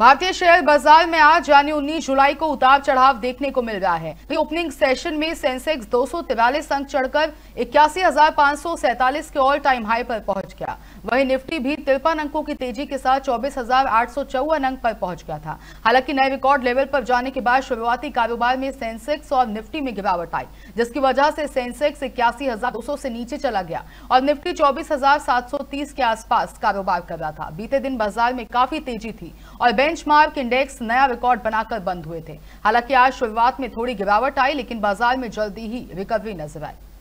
भारतीय शेयर बाजार में आज यानी उन्नीस जुलाई को उतार चढ़ाव देखने को मिल रहा है तो ओपनिंग सेशन में सेंसेक्स दो अंक चढ़कर इक्यासी के ऑल टाइम हाई पर पहुंच गया वहीं निफ्टी भी तिरपन अंकों की तेजी के साथ चौबीस अंक पर पहुंच गया था हालांकि नए रिकॉर्ड लेवल पर जाने के बाद शुरुआती कारोबार में सेंसेक्स और निफ्टी में गिरावट आई जिसकी वजह से सेंसेक्स इक्यासी से नीचे चला गया और निफ्टी चौबीस के आसपास कारोबार कर रहा था बीते दिन बाजार में काफी तेजी थी और बेंचमार्क इंडेक्स नया रिकॉर्ड बनाकर बंद हुए थे हालांकि आज शुरुआत में थोड़ी गिरावट आई लेकिन बाजार में जल्दी ही रिकवरी नजर आई